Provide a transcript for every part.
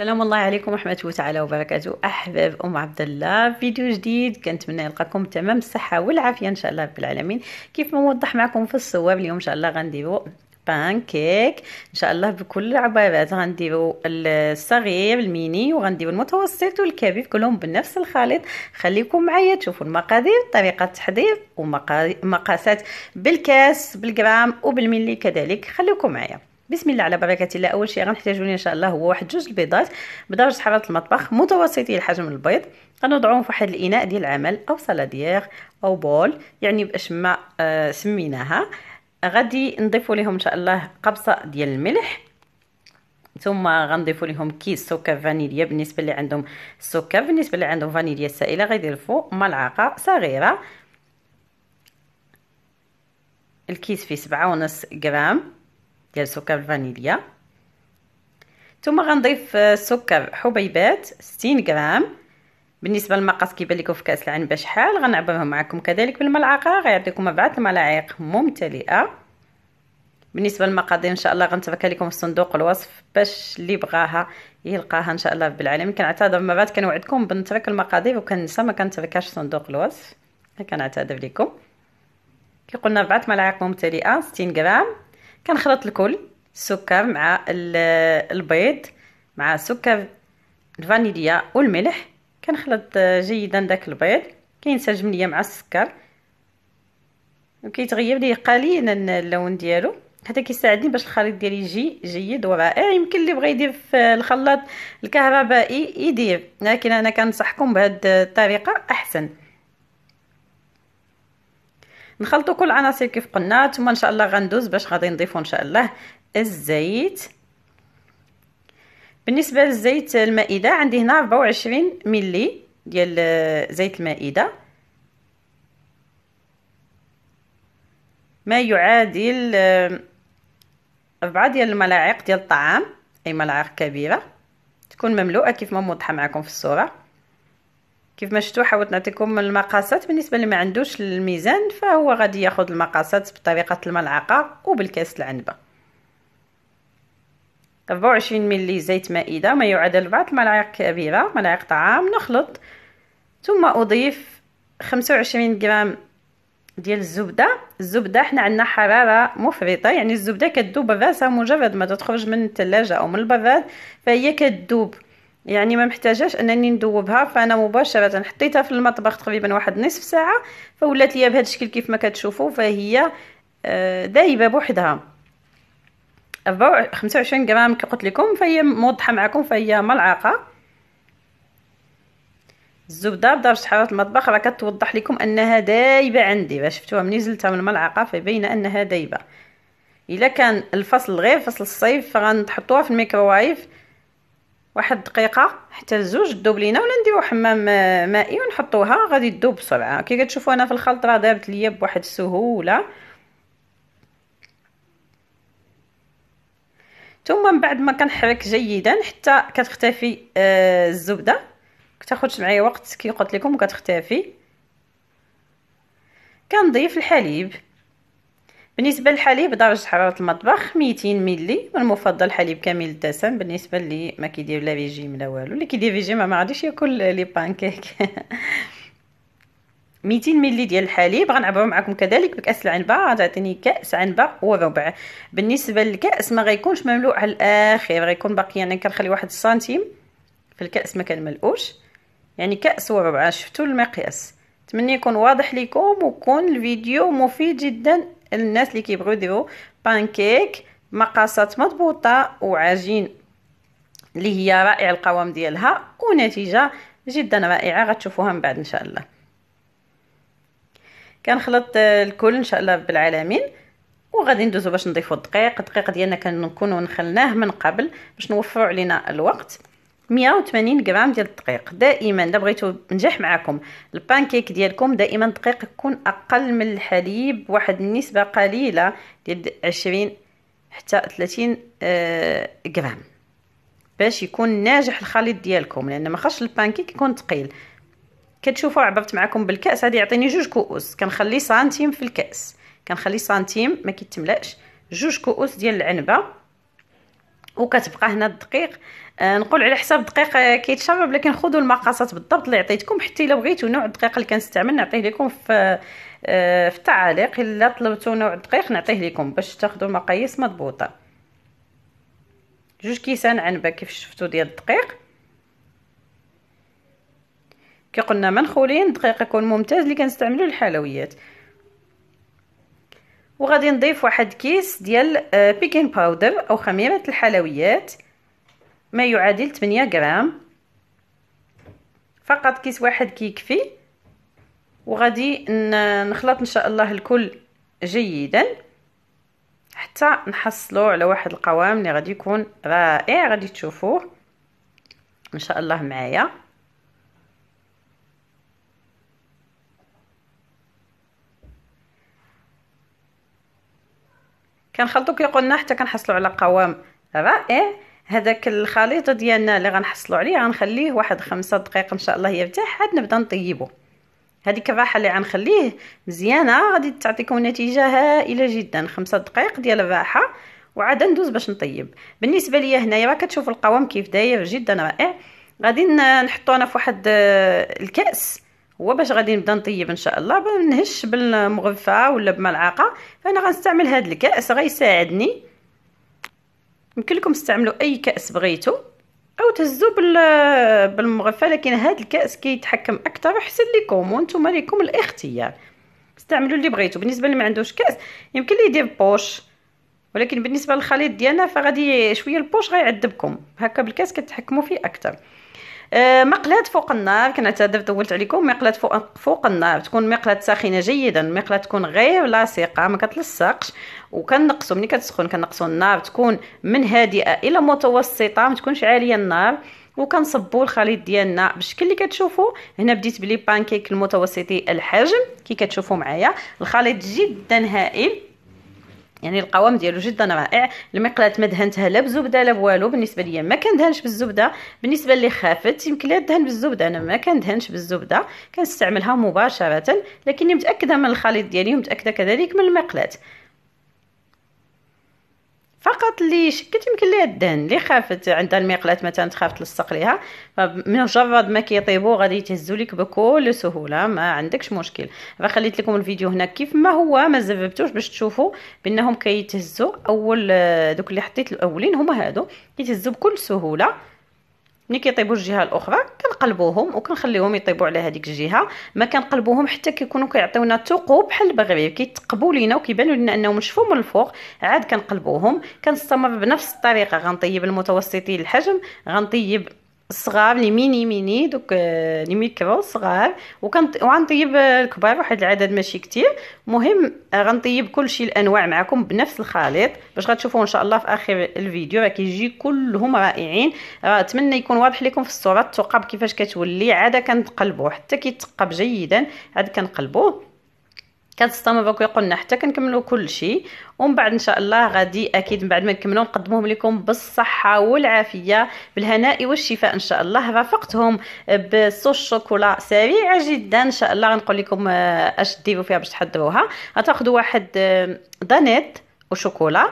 السلام الله عليكم ورحمه الله تعالى وبركاته احباب ام عبد الله فيديو جديد كنتمنى نلقاكم تمام الصحه والعافيه ان شاء الله رب العالمين كيف ما موضح معكم في الصور اليوم ان شاء الله غنديروا بان كيك ان شاء الله بكل العبارات غنديروا الصغير الميني وغنديروا المتوسط والكبير كلهم بنفس الخليط خليكم معايا تشوفوا المقادير طريقه التحضير ومقاسات بالكاس بالجرام وبالملي كذلك خليكم معايا بسم الله على بركه الله اول شيء غنحتاجو ان شاء الله هو واحد جوج البيضات بدرجه حراره المطبخ متوسطي الحجم البيض غنوضعوهم في واحد الاناء ديال العمل او صلاديغ او بول يعني باش ما آه سميناها غادي نضيفوا لهم ان شاء الله قبصه ديال الملح ثم غنضيفوا لهم كيس سكر فانيليا بالنسبه اللي عندهم السكر بالنسبه اللي عندهم فانيليا السائله غيضيفوا ملعقه صغيره الكيس فيه سبعة ونص غرام ديال سكر الفانيليا ثم غنضيف السكر آه، حبيبات 60 غرام بالنسبه للمقاس كيبان لكم في كاس العنب شحال غنعبرهم معكم كذلك بالملعقه غيعطيكم اربعه الملاعق ممتلئه بالنسبه للمقادير ان شاء الله غنتركها لكم في صندوق الوصف باش اللي بغاها يلقاها ان شاء الله رب العالمين كنعتذر مرات كنوعدكم بنترك المقادير وكننسى ما كنتركهاش في صندوق الوصف كنعتذر لكم كي قلنا اربعه ملاعق ممتلئه 60 غرام كنخلط الكل السكر مع البيض مع سكر الفانيليا والملح كنخلط آه، جيدا داك البيض كينسجم ليا مع السكر وكيتغير ليه قليلا اللون ديالو حتى كيساعدني باش الخليط ديالي يجي جيد ورائع يمكن اللي بغى يدير في الخلاط الكهربائي يدير لكن انا كنصحكم بهذه الطريقه احسن نخلطوا كل العناصر كيف قلنا ثم ان شاء الله غندوز باش غادي نضيفوا ان شاء الله الزيت بالنسبه للزيت المائده عندي هنا 24 ملي ديال زيت المائده ما يعادل آه، أربعة ديال الملاعق ديال الطعام أي ملعقة كبيرة تكون مملوءة كيف ما موضحة معكم في الصورة كيف ما شفتوا حاولت نعطيكم المقاسات بالنسبه اللي ما عندوش الميزان فهو غادي ياخذ المقاسات بطريقه الملعقه وبالكاس العنبه 24 ملي زيت مائده ما يعادل بعض الملاعق كبيره ملاعق طعام نخلط ثم اضيف 25 غرام ديال الزبده الزبده حنا عندنا حراره مفرطه يعني الزبده كتذوب راسها مجرد ما تخرج من الثلاجه او من البراد فهي كتذوب يعني ما محتاجاش انني ندوبها فانا مباشره حطيتها في المطبخ تقريبا واحد نصف ساعه فولات ليا بهذا الشكل كيف ما كتشوفوا فهي آه، دايبه بوحدها 25 غرام كي قلت لكم فهي موضحه معكم فهي ملعقه الزبده بدرجه حراره المطبخ راه كتوضح لكم انها دايبه عندي شفتوها ملي نزلتها من الملعقه فبين انها دايبه الا كان الفصل غير فصل الصيف فغنحطوها في الميكروويف واحد دقيقه حتى الزوج دوب لينا ولا نديرو حمام آه، مائي ونحطوها غادي تذوب بسرعه كي كتشوفوا انا في الخلط راه دابت ليا بواحد السهوله ثم من بعد ما كنحرك جيدا حتى كتختفي آه الزبده كتاخذش معايا وقت كي قلت لكم كتختفي كنضيف الحليب بالنسبه للحليب درجه حراره المطبخ 200 ملي والمفضل المفضل حليب كامل الدسم بالنسبه اللي ما كيدير لا ريجيم لا والو اللي كيدير ريجيم ما غاديش ياكل لي بانكيك 200 ملي ديال الحليب غنعبرو معكم كذلك بكاس العنبه غتعطيني كاس عنبه وربع بالنسبه للكاس ما غيكونش مملوء على الاخير غيكون باقي يعني كنخلي واحد السنتيم في الكاس ما كنملؤوش يعني كاس وربع شفتوا المقياس نتمنى يكون واضح لكم ويكون الفيديو مفيد جدا الناس اللي كيبغيو يديروا بانكيك مقاسات مضبوطه وعجين اللي هي رائع القوام ديالها ونتيجه جدا رائعه غتشوفوها من بعد ان شاء الله كنخلط الكل ان شاء الله بالعالمين وغادي ندوزو باش نضيفو الدقيق الدقيق ديالنا كنكونو نخلناه من قبل باش نوفرو علينا الوقت 180 غرام ديال الدقيق دائما الا بغيتو نجح معكم البانكيك ديالكم دائما الدقيق يكون اقل من الحليب واحد النسبه قليله ديال 20 حتى 30 آه، غرام باش يكون ناجح الخليط ديالكم لان ما خاصش البانكيك يكون ثقيل كتشوفوا عبرت معكم بالكاس هذه يعطيني جوج كؤوس كنخلي سنتيم في الكاس كنخلي سنتيم ما كيتملاش جوج كؤوس ديال العنبه وكتبقى هنا الدقيق آه، نقول على حساب الدقيق آه، كيتشرب لكن خذوا المقاسات بالضبط اللي عطيتكم حتى الا بغيتوا نوع الدقيق اللي كنستعمل نعطيه لكم في آه، في التعاليق الا طلبتوا نوع الدقيق نعطيه لكم باش تاخذوا مقاييس مضبوطه جوج كيسان عنبه كيف شفتوا ديال الدقيق كي قلنا منخولين الدقيق يكون ممتاز اللي كنستعملوا الحلويات وغادي نضيف واحد كيس ديال بيكين آه، باودر او خميره الحلويات ما يعادل 8 غرام فقط كيس واحد كيكفي وغادي نخلط ان شاء الله الكل جيدا حتى نحصلوا على واحد القوام اللي غادي يكون رائع غادي تشوفوه ان شاء الله معايا كنخلطو قلنا حتى كنحصلوا على قوام رائع إيه. هذاك الخليط ديالنا اللي غنحصلوا عليه غنخليه واحد خمسة دقائق ان شاء الله يرتاح عاد نبدا نطيبه هذيك الراحه اللي غنخليه مزيانه غادي تعطيكم نتيجه هائله جدا خمسة دقائق ديال الراحه وعاد ندوز باش نطيب بالنسبه ليا هنايا راه كتشوف القوام كيف داير جدا رائع غادي نحطو انا فواحد آه، الكاس هو باش غادي نبدا نطيب ان شاء الله بنهش بالمغرفه ولا بملعقه فانا غنستعمل هذا الكاس غيساعدني يمكن لكم تستعملوا اي كاس بغيتو او تهزوا بالمغرفه لكن هذا الكاس كيتحكم كي اكثر احسن لكم وانتم لكم الاختيار استعملوا اللي بغيتو بالنسبه اللي ما عندوش كاس يمكن ليه يدير بوش ولكن بالنسبه للخليط ديالنا فغادي شويه البوش غيعذبكم هكا بالكاس كتحكموا فيه اكثر آه، مقلاه فوق النار كنعتذر طولت عليكم مقلاه فوق, فوق النار تكون مقلاه ساخنه جيدا المقلاه تكون غير لاصقه ما كتلصقش وكنقصوا ملي كتسخن كنقصوا النار تكون من هادئه الى متوسطه ما تكونش عاليه النار وكنصبوا الخليط ديالنا بالشكل اللي كتشوفوا هنا بديت بلي بانكيك المتوسطي الحجم كي كتشوفوا معايا الخليط جدا هائل يعني القوام ديالو جدا رائع المقلاة ما دهنتها لا بزبده لا بوالو بالنسبه ليا ما كندهنش بالزبده بالنسبه اللي خافت يمكن لها دهن بالزبده انا ما كندهنش بالزبده كنستعملها مباشره لكني متاكده من الخليط ديالي ومتاكده كذلك من المقلاة فقط اللي شكت يمكن ليها الدهن اللي خافت عندها المقلات مثلا تخاف تلصق ليها فمجرد ما كيطيبوا غادي يتهزوا لك بكل سهوله ما عندكش مشكل خليت لكم الفيديو هنا كيف ما هو ما زببتوش باش تشوفوا بانهم كيتهزوا اول آه، دوك اللي حطيت الاولين هما هادو كيتهزوا بكل سهوله ملي كيطيبوا الجهه الاخرى كنقلبوهم وكنخليهم يطيبوا على هذيك الجهه ما كنقلبوهم حتى كيكونوا كيعطيونا ثقوب بحال البغرير كيتقبوا لينا وكيبانوا لنا انهم نشفوا من الفوق عاد كنقلبوهم كنستمر بنفس الطريقه غنطيب المتوسطي الحجم غنطيب الصغار لي ميني ميني دوك آه، لي ميكرو صغار وكنط وغنطيب آه، الكبار واحد العدد ماشي كتير مهم آه، غنطيب كلشي الانواع معكم بنفس الخليط باش غتشوفوا ان شاء الله في اخر الفيديو راه كيجي كلهم رائعين راه اتمنى يكون واضح لكم في الصوره الثقب كيفاش كتولي عاد كنقلبوه حتى كيتقب جيدا عاد كنقلبوه كنستمروا يقولنا حتى كنكملوا كلشي ومن بعد ان شاء الله غادي اكيد من بعد ما نكملوا نقدمهم لكم بالصحه والعافيه بالهناء والشفاء ان شاء الله رافقتهم بصوص شوكولا سريعه جدا ان شاء الله غنقول لكم اش ديروا فيها باش تحضروها غتاخذوا واحد دانيت وشوكولا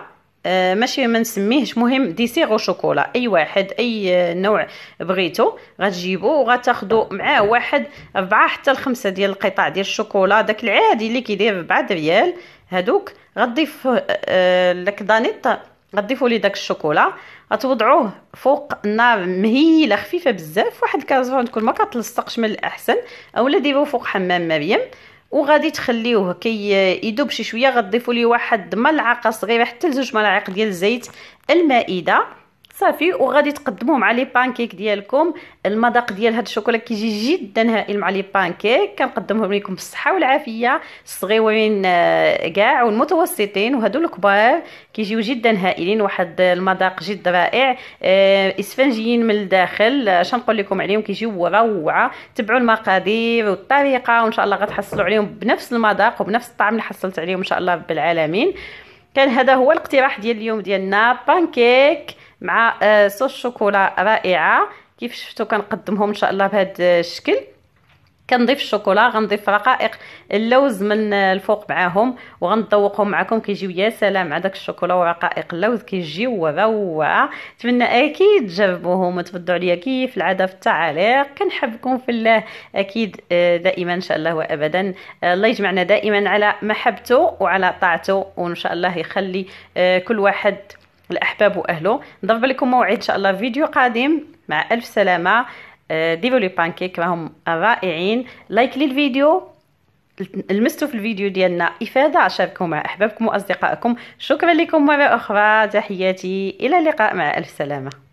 آه، ماشي ما نسميهش مهم ديسير او شوكولا اي واحد اي آه، نوع بغيتو غتجيبو وغتاخدو معاه واحد ربعة حتى لخمسة ديال القطع ديال الشوكولا داك العادي اللي كيدير ربعة ريال هادوك غضيف آه، لك دانيط غضيفو ليه داك الشوكولا غتوضعوه فوق النار مهيله خفيفه بزاف واحد الكازون تكون ما كتلصقش من الاحسن اولا ديروه فوق حمام مريم وغادي تخليوه كي يدوب شي شويه غتضيفوا ليه واحد ملعقه صغيره حتى لزوج ملاعق ديال الزيت المائده صافي وغادي تقدموه مع لي بانكيك ديالكم المذاق ديال هاد الشوكولا كيجي جدا هائل مع لي بانكيك كنقدمهم لكم بالصحه والعافيه الصغيرين آه، كاع والمتوسطين وهادو الكبار كيجيو جدا هائلين واحد المذاق جد رائع آه، اسفنجيين من الداخل اش آه، نقول لكم عليهم كيجيو روعه تبعوا المقادير والطريقه وان شاء الله غتحصلوا عليهم بنفس المذاق وبنفس الطعم اللي حصلت عليهم ان شاء الله رب العالمين كان هذا هو الاقتراح ديال اليوم ديالنا بانكيك مع آه، صوص شوكولا رائعه كيف شفتوا كنقدمهم ان شاء الله بهذا الشكل كنضيف الشوكولا غنضيف رقائق اللوز من الفوق معاهم وغنذوقهم معكم كيجيو يا سلام على داك الشوكولا ورقائق اللوز كيجيو روعه نتمنى اكيد تجربوهم وتبدوا عليا كيف العاده في التعاليق كنحبكم في الله اكيد آه، دائما ان شاء الله وابدا آه، الله يجمعنا دائما على محبته وعلى طاعته وان شاء الله يخلي كل واحد الاحباب واهله نضرب لكم موعد ان شاء الله فيديو قادم مع الف سلامه آه، ديفولي بانكيك راهم رائعين لايك للفيديو لمستوا في الفيديو ديالنا افاده شاركوا مع احبابكم واصدقائكم شكرا لكم مره اخرى تحياتي الى اللقاء مع الف سلامه